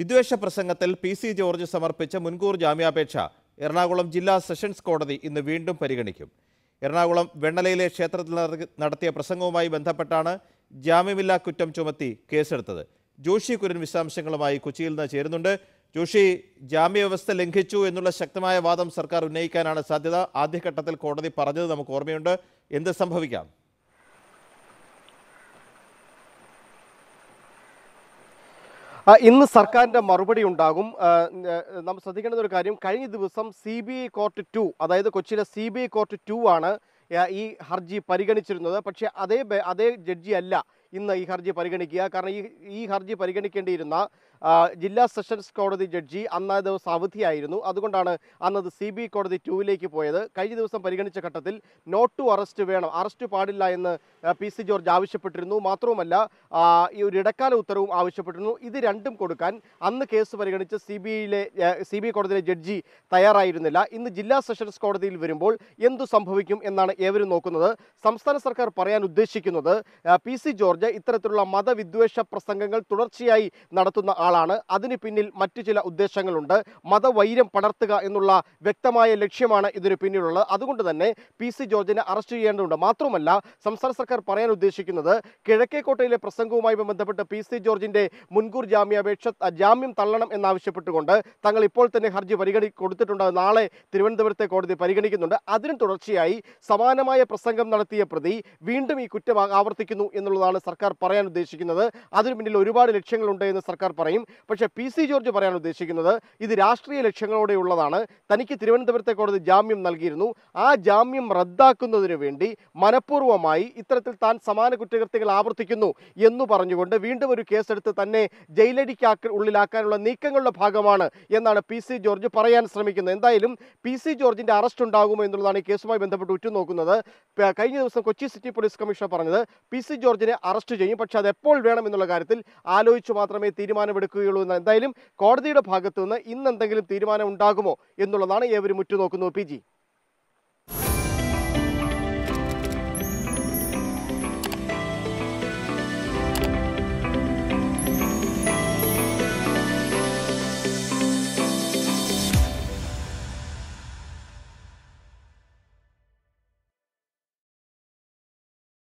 വിദ്വേഷ പ്രസംഗത്തിൽ P C George സമർപ്പിച്ച മുൻകൂർ ജാമ്യാപേക്ഷ എറണാകുളം ജില്ലാ സെഷൻസ് കോടതി ഇന്ന് വീണ്ടും പരിഗണിക്കും എറണാകുളം വെണ്ണലയിലെ ക്ഷേത്രത്തിൽ നടത്തിയ പ്രസംഗവുമായി ബന്ധപ്പെട്ടാണ് ജാമ്യമില്ലാ കുറ്റം ചുമത്തി കേസെടുത്തത് ജോഷി കുരൻ വിശദാംശങ്ങളുമായി കൊച്ചിയിൽ നിന്ന് ചേരുന്നുണ്ട് ജോഷി ജാമ്യവ്യവസ്ഥ ലംഘിച്ചു എന്നുള്ള ശക്തമായ വാദം സർക്കാർ ഉന്നയിക്കാനാണ് സാധ്യത ആദ്യഘട്ടത്തിൽ കോടതി പറഞ്ഞത് നമുക്ക് ഓർമ്മയുണ്ട് എന്ത് സംഭവിക്കാം ഇന്ന് സർക്കാരിൻ്റെ മറുപടി ഉണ്ടാകും നമ്മൾ ശ്രദ്ധിക്കേണ്ട ഒരു കാര്യം കഴിഞ്ഞ ദിവസം C B I court two അതായത് കൊച്ചിയിലെ C B I court two ആണ് ഈ ഹർജി പരിഗണിച്ചിരുന്നത് പക്ഷേ അതേ അതേ ജഡ്ജി അല്ല ഇന്ന് ഈ ഹർജി പരിഗണിക്കുക കാരണം ഈ ഈ ഹർജി പരിഗണിക്കേണ്ടിയിരുന്ന ജില്ലാ സെഷൻസ് കോടതി ജഡ്ജി അന്നേ ദിവസം അവധിയായിരുന്നു അതുകൊണ്ടാണ് അന്നത് സി ബി കോടതി ടൂവിലേക്ക് പോയത് കഴിഞ്ഞ ദിവസം പരിഗണിച്ച ഘട്ടത്തിൽ നോട്ട് ടു അറസ്റ്റ് വേണം അറസ്റ്റ് പാടില്ല എന്ന് പി സി ജോർജ് ആവശ്യപ്പെട്ടിരുന്നു മാത്രവുമല്ല ഈ ഒരു ഇടക്കാല ഉത്തരവും ആവശ്യപ്പെട്ടിരുന്നു ഇത് രണ്ടും കൊടുക്കാൻ അന്ന് കേസ് പരിഗണിച്ച് സി ബി ഐയിലെ സി ബി കോടതിയിലെ ജഡ്ജി തയ്യാറായിരുന്നില്ല ഇന്ന് ജില്ലാ സെഷൻസ് കോടതിയിൽ വരുമ്പോൾ എന്തു സംഭവിക്കും എന്നാണ് ഏവരും നോക്കുന്നത് സംസ്ഥാന സർക്കാർ പറയാൻ ഉദ്ദേശിക്കുന്നത് പി സി ജോർജ് ഇത്തരത്തിലുള്ള മതവിദ്വേഷ പ്രസംഗങ്ങൾ തുടർച്ചയായി നടത്തുന്ന ആളാണ് അതിന് പിന്നിൽ മറ്റു ചില ഉദ്ദേശങ്ങളുണ്ട് മതവൈരം പടർത്തുക എന്നുള്ള വ്യക്തമായ ലക്ഷ്യമാണ് ഇതിന് പിന്നിലുള്ളത് അതുകൊണ്ട് തന്നെ പി സി ജോർജിനെ അറസ്റ്റ് ചെയ്യേണ്ടതുണ്ട് മാത്രമല്ല സംസ്ഥാന സർക്കാർ പറയാൻ ഉദ്ദേശിക്കുന്നത് കിഴക്കേക്കോട്ടയിലെ പ്രസംഗവുമായി ബന്ധപ്പെട്ട് പി സി ജോർജിന്റെ മുൻകൂർ ജാമ്യാപേക്ഷ ജാമ്യം തള്ളണം എന്നാവശ്യപ്പെട്ടുകൊണ്ട് തങ്ങൾ ഇപ്പോൾ തന്നെ ഹർജി പരിഗണി കൊടുത്തിട്ടുണ്ട് നാളെ തിരുവനന്തപുരത്തെ കോടതി പരിഗണിക്കുന്നുണ്ട് അതിന് തുടർച്ചയായി സമാനമായ പ്രസംഗം നടത്തിയ പ്രതി വീണ്ടും ഈ കുറ്റം ആവർത്തിക്കുന്നു എന്നുള്ളതാണ് സർക്കാർ പറയാൻ ഉദ്ദേശിക്കുന്നത് അതിനു പിന്നിൽ ഒരുപാട് ലക്ഷ്യങ്ങളുണ്ട് എന്ന് സർക്കാർ പറയും പറയും പക്ഷേ പി സി ജോർജ് പറയാൻ ഉദ്ദേശിക്കുന്നത് ഇത് രാഷ്ട്രീയ ലക്ഷ്യങ്ങളോടെയുള്ളതാണ് തനിക്ക് തിരുവനന്തപുരത്തെ കോടതി ജാമ്യം നൽകിയിരുന്നു ആ ജാമ്യം റദ്ദാക്കുന്നതിന് വേണ്ടി മനഃപൂർവ്വമായി ഇത്തരത്തിൽ താൻ സമാന കുറ്റകൃത്യങ്ങൾ ആവർത്തിക്കുന്നു എന്ന് പറഞ്ഞുകൊണ്ട് വീണ്ടും ഒരു കേസെടുത്ത് തന്നെ ജയിലടിക്കാക്ക ഉള്ളിലാക്കാനുള്ള നീക്കങ്ങളുടെ ഭാഗമാണ് എന്നാണ് പി സി ജോർജ് പറയാൻ ശ്രമിക്കുന്നത് എന്തായാലും പി സി ജോർജിൻ്റെ അറസ്റ്റ് ഉണ്ടാകുമോ എന്നുള്ളതാണ് ഈ കേസുമായി ബന്ധപ്പെട്ട് ഉറ്റുനോക്കുന്നത് കഴിഞ്ഞ ദിവസം കൊച്ചി സിറ്റി പോലീസ് കമ്മീഷണർ പറഞ്ഞത് പി സി ജോർജിനെ അറസ്റ്റ് ചെയ്യും പക്ഷേ അത് എപ്പോൾ വേണം എന്നുള്ള കാര്യത്തിൽ ആലോചിച്ച് മാത്രമേ തീരുമാനമെടുക്കൂ എടുക്കുകയുള്ളൂ എന്നാൽ എന്തായാലും കോടതിയുടെ ഭാഗത്തു നിന്ന് ഇന്ന് എന്തെങ്കിലും തീരുമാനം ഉണ്ടാകുമോ എന്നുള്ളതാണ് ഏവരും ഉറ്റുനോക്കുന്നത് പി